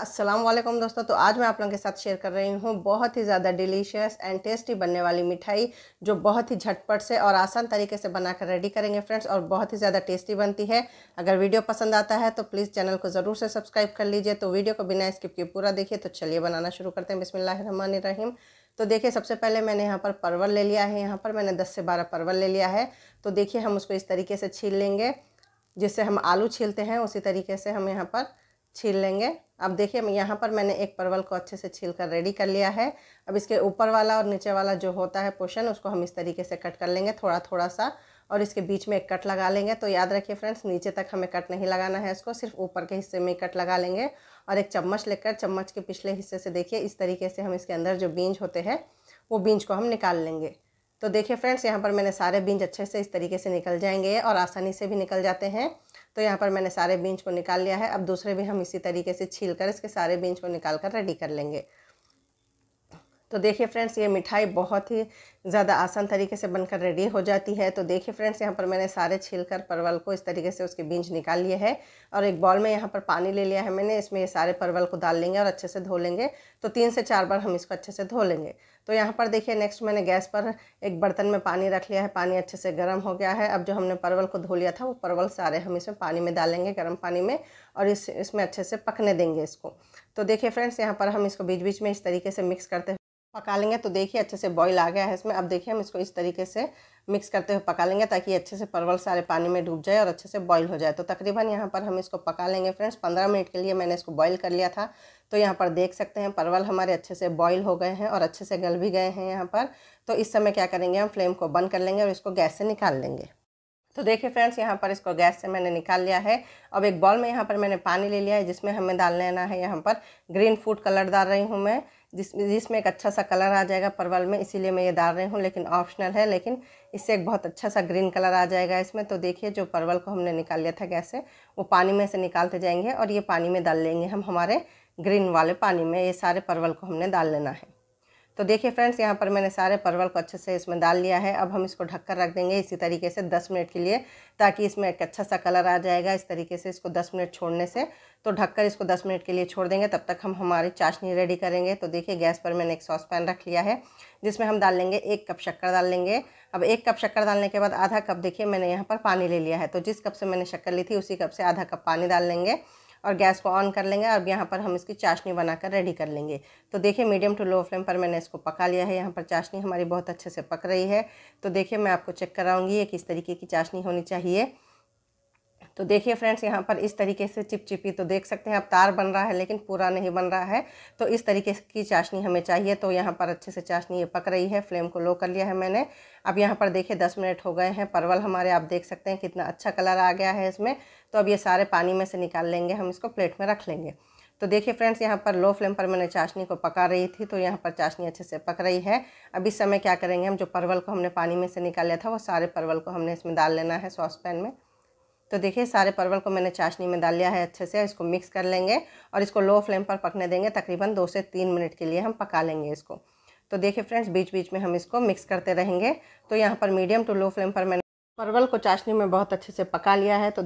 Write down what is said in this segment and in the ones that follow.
अस्सलाम वालेकुम दोस्तों तो आज मैं आप लोगों के साथ शेयर कर रही हूँ बहुत ही ज़्यादा डिलीशियस एंड टेस्टी बनने वाली मिठाई जो बहुत ही झटपट से और आसान तरीके से बनाकर रेडी करेंगे फ्रेंड्स और बहुत ही ज़्यादा टेस्टी बनती है अगर वीडियो पसंद आता है तो प्लीज़ चैनल को ज़रूर से सब्सक्राइब कर लीजिए तो वीडियो को बिना स्किप किए पूरा देखिए तो चलिए बनाना शुरू करते हैं बिसमिल्ल रहीम तो देखिए सबसे पहले मैंने यहाँ पर परवल ले लिया है यहाँ पर मैंने दस से बारह परवल ले लिया है तो देखिए हम उसको इस तरीके से छील लेंगे जिससे हम आलू छीलते हैं उसी तरीके से हम यहाँ पर छील लेंगे अब देखिए यहाँ पर मैंने एक परवल को अच्छे से छील कर रेडी कर लिया है अब इसके ऊपर वाला और नीचे वाला जो होता है पोर्शन उसको हम इस तरीके से कट कर लेंगे थोड़ा थोड़ा सा और इसके बीच में एक कट लगा लेंगे तो याद रखिए फ्रेंड्स नीचे तक हमें कट नहीं लगाना है इसको सिर्फ ऊपर के हिस्से में कट लगा लेंगे और एक चम्मच लेकर चम्मच के पिछले हिस्से से देखिए इस तरीके से हम इसके अंदर जो बीज होते हैं वो बीज को हम निकाल लेंगे तो देखिए फ्रेंड्स यहाँ पर मैंने सारे बीज अच्छे से इस तरीके से निकल जाएंगे और आसानी से भी निकल जाते हैं तो यहाँ पर मैंने सारे बीन्स को निकाल लिया है अब दूसरे भी हम इसी तरीके से छील कर इसके सारे बीन्स को निकाल कर रेडी कर लेंगे तो देखिए फ्रेंड्स ये मिठाई बहुत ही ज़्यादा आसान तरीके से बनकर रेडी हो जाती है तो देखिए फ्रेंड्स यहाँ पर मैंने सारे छील कर परवल को इस तरीके से उसके बीज निकाल लिए है और एक बॉल में यहाँ पर पानी ले लिया है मैंने इसमें ये सारे परवल को डाल लेंगे और अच्छे से धो लेंगे तो तीन से चार बार हम इसको अच्छे से धो लेंगे तो यहाँ पर देखिए नेक्स्ट मैंने गैस पर एक बर्तन में पानी रख लिया है पानी अच्छे से गर्म हो गया है अब जो हमने परवल को धो लिया था वो परवल सारे हम इसमें पानी में डालेंगे गर्म पानी में और इस इसमें अच्छे से पकने देंगे इसको तो देखिए फ्रेंड्स यहाँ पर हम इसको बीच बीच में इस तरीके से मिक्स करते पका लेंगे तो देखिए अच्छे से बॉईल आ गया है इसमें अब देखिए हम इसको इस तरीके से मिक्स करते हुए पका लेंगे ताकि अच्छे से परवल सारे पानी में डूब जाए और अच्छे से बॉईल हो जाए तो तकरीबन यहाँ पर हम इसको पका लेंगे फ्रेंड्स पंद्रह मिनट के लिए मैंने इसको बॉईल कर लिया था तो यहाँ पर देख सकते हैं परवल हमारे अच्छे से बॉईल हो गए हैं और अच्छे से गल भी गए हैं यहाँ पर तो इस समय क्या करेंगे हम फ्लेम को बंद कर लेंगे और इसको गैस से निकाल लेंगे तो देखिए फ्रेंड्स यहाँ पर इसको गैस से मैंने निकाल लिया है अब एक बॉल में यहाँ पर मैंने पानी ले लिया है जिसमें हमें डाल लेना है यहाँ पर ग्रीन फूड कलर डाल रही हूँ मैं जिसमें जिसमें एक अच्छा सा कलर आ जाएगा परवल में इसीलिए मैं ये डाल रही हूँ लेकिन ऑप्शनल है लेकिन इससे एक बहुत अच्छा सा ग्रीन कलर आ जाएगा इसमें तो देखिए जो परवल को हमने निकाल लिया था गैस से वो पानी में से निकालते जाएंगे और ये पानी में डाल लेंगे हम हमारे ग्रीन वाले पानी में ये सारे परवल को हमने डाल लेना है तो देखिए फ्रेंड्स यहाँ पर मैंने सारे परवल को अच्छे से इसमें डाल लिया है अब हम इसको ढककर रख देंगे इसी तरीके से 10 मिनट के लिए ताकि इसमें एक अच्छा सा कलर आ जाएगा इस तरीके से इसको 10 मिनट छोड़ने से तो ढककर इसको 10 मिनट के लिए छोड़ देंगे तब तक हम हमारी चाशनी रेडी करेंगे तो देखिए गैस पर मैंने एक सॉस पैन रख लिया है जिसमें हम डाल लेंगे एक कप शक्कर डाल लेंगे अब एक कप शक्कर डालने के बाद आधा कप देखिए मैंने यहाँ पर पानी ले लिया है तो जिस कप से मैंने शक्कर ली थी उसी कप से आधा कप पानी डाल लेंगे और गैस को ऑन कर लेंगे अब यहाँ पर हम इसकी चाशनी बनाकर रेडी कर लेंगे तो देखिए मीडियम टू लो फ्लेम पर मैंने इसको पका लिया है यहाँ पर चाशनी हमारी बहुत अच्छे से पक रही है तो देखिए मैं आपको चेक कराऊँगी ये किस तरीके की चाशनी होनी चाहिए तो देखिए फ्रेंड्स यहाँ पर इस तरीके से चिपचिपी तो देख सकते हैं अब तार बन रहा है लेकिन पूरा नहीं बन रहा है तो इस तरीके की चाशनी हमें चाहिए तो यहाँ पर अच्छे से चाशनी ये पक रही है फ्लेम को लो कर लिया है मैंने अब यहाँ पर देखिए दस मिनट हो गए हैं परवल हमारे आप देख सकते हैं कितना अच्छा कलर आ गया है इसमें तो अब ये सारे पानी में से निकाल लेंगे हम इसको प्लेट में रख लेंगे तो देखिए फ्रेंड्स यहाँ पर लो फ्लेम पर मैंने चाशनी को पका रही थी तो यहाँ पर चाशनी अच्छे से पक रही है अब इस समय क्या करेंगे हम जो परवल को हमने पानी में से निकाल लिया था वो सारे परवल को हमने इसमें डाल लेना है सॉस पैन में तो देखिए सारे परवल को मैंने चाशनी में डाल लिया है अच्छे से इसको मिक्स कर लेंगे और इसको लो फ्लेम पर पकने देंगे तकरीबन दो से तीन मिनट के लिए हम पका लेंगे इसको तो देखिए फ्रेंड्स बीच बीच में हम इसको मिक्स करते रहेंगे तो यहाँ पर मीडियम टू लो फ्लेम पर मैंने परवल को चाशनी में बहुत अच्छे से पका लिया है तो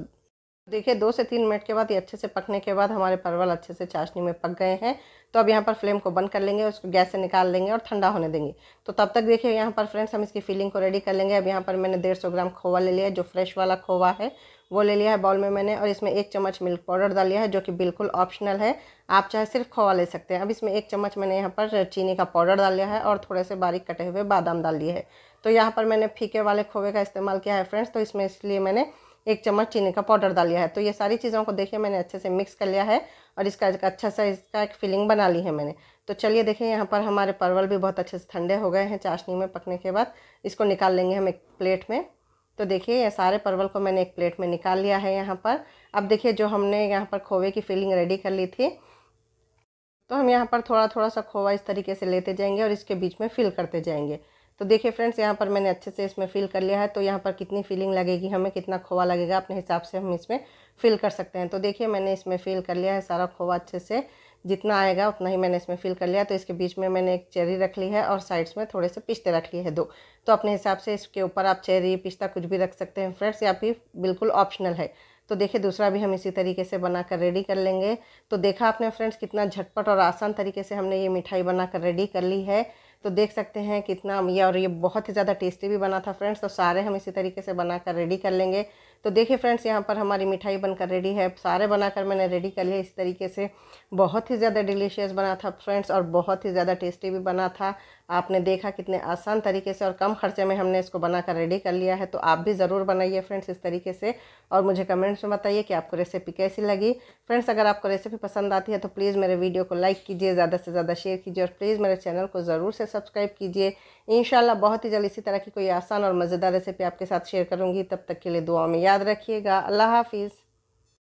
देखिए दो से तीन मिनट के बाद ये अच्छे से पकने के बाद हमारे परवल अच्छे से चाशनी में पक गए हैं तो अब यहाँ पर फ्लेम को बंद कर लेंगे उसको गैस से निकाल लेंगे और ठंडा होने देंगे तो तब तक देखिए यहाँ पर फ्रेंड्स हम इसकी फीलिंग को रेडी कर लेंगे अब यहाँ पर मैंने डेढ़ सौ ग्राम खोवा ले लिया जो फ्रेश वाला खोवा है वो ले लिया है बाउल में मैंने और इसमें एक चम्मच मिल्क पाउडर डाल लिया है जो कि बिल्कुल ऑप्शनल है आप चाहे सिर्फ खोवा ले सकते हैं अब इसमें एक चम्मच मैंने यहाँ पर चीनी का पाउडर डाल लिया है और थोड़े से बारीक कटे हुए बादाम डाल दिए है तो यहाँ पर मैंने फीके वाले खोवे का इस्तेमाल किया है फ्रेंड्स तो इसमें इसलिए मैंने एक चम्मच चीनी का पाउडर डाल लिया है तो ये सारी चीज़ों को देखिए मैंने अच्छे से मिक्स कर लिया है और इसका अच्छा सा इसका एक फीलिंग बना ली है मैंने तो चलिए देखिए यहाँ पर हमारे परवल भी बहुत अच्छे से ठंडे हो गए हैं चाशनी में पकने के बाद इसको निकाल लेंगे हम एक प्लेट में तो देखिए ये सारे परवल को मैंने एक प्लेट में निकाल लिया है यहाँ पर अब देखिए जो हमने यहाँ पर खोवे की फिलिंग रेडी कर ली थी तो हम यहाँ पर थोड़ा थोड़ा सा खोवा इस तरीके से लेते जाएंगे और इसके बीच में फिल करते जाएंगे तो देखिए फ्रेंड्स यहाँ पर मैंने अच्छे से इसमें फिल कर लिया है तो यहाँ पर कितनी फीलिंग लगेगी हमें कितना खोवा लगेगा अपने हिसाब से हम इसमें फिल कर सकते हैं तो देखिए मैंने इसमें फिल कर लिया है सारा खोवा अच्छे से जितना आएगा उतना ही मैंने इसमें फिल कर लिया तो इसके बीच में मैंने एक चेरी रख ली है और साइड्स में थोड़े से पिस्ते रख लिए हैं दो तो अपने हिसाब से इसके ऊपर आप चेरी पिस्ता कुछ भी रख सकते हैं फ्रेंड्स या फिर बिल्कुल ऑप्शनल है तो देखिए दूसरा भी हम इसी तरीके से बनाकर रेडी कर लेंगे तो देखा आपने फ्रेंड्स कितना झटपट और आसान तरीके से हमने ये मिठाई बनाकर रेडी कर ली है तो देख सकते हैं कितना ये और ये बहुत ही ज़्यादा टेस्टी भी बना था फ्रेंड्स तो सारे हम इसी तरीके से बनाकर रेडी कर लेंगे तो देखिए फ्रेंड्स यहाँ पर हमारी मिठाई बनकर रेडी है सारे बनाकर मैंने रेडी कर लिया इस तरीके से बहुत ही ज़्यादा डिलीशियस बना था फ्रेंड्स और बहुत ही ज़्यादा टेस्टी भी बना था आपने देखा कितने आसान तरीके से और कम खर्चे में हमने इसको बनाकर रेडी कर लिया है तो आप भी ज़रूर बनाइए फ्रेंड्स इस तरीके से और मुझे कमेंट्स में बताइए कि आपको रेसिपी कैसी लगी फ्रेंड्स अगर आपको रेसिपी पसंद आती है तो प्लीज़ मेरे वीडियो को लाइक कीजिए ज़्यादा से ज़्यादा शेयर कीजिए और प्लीज़ मेरे चैनल को ज़रूर से सब्सक्राइब कीजिए इन बहुत ही जल्द इसी तरह की कोई आसान और मज़ेदार रेसिपी आपके साथ शेयर करूँगी तब तक के लिए दुआ में याद रखिएगा अल्लाह हाफिज़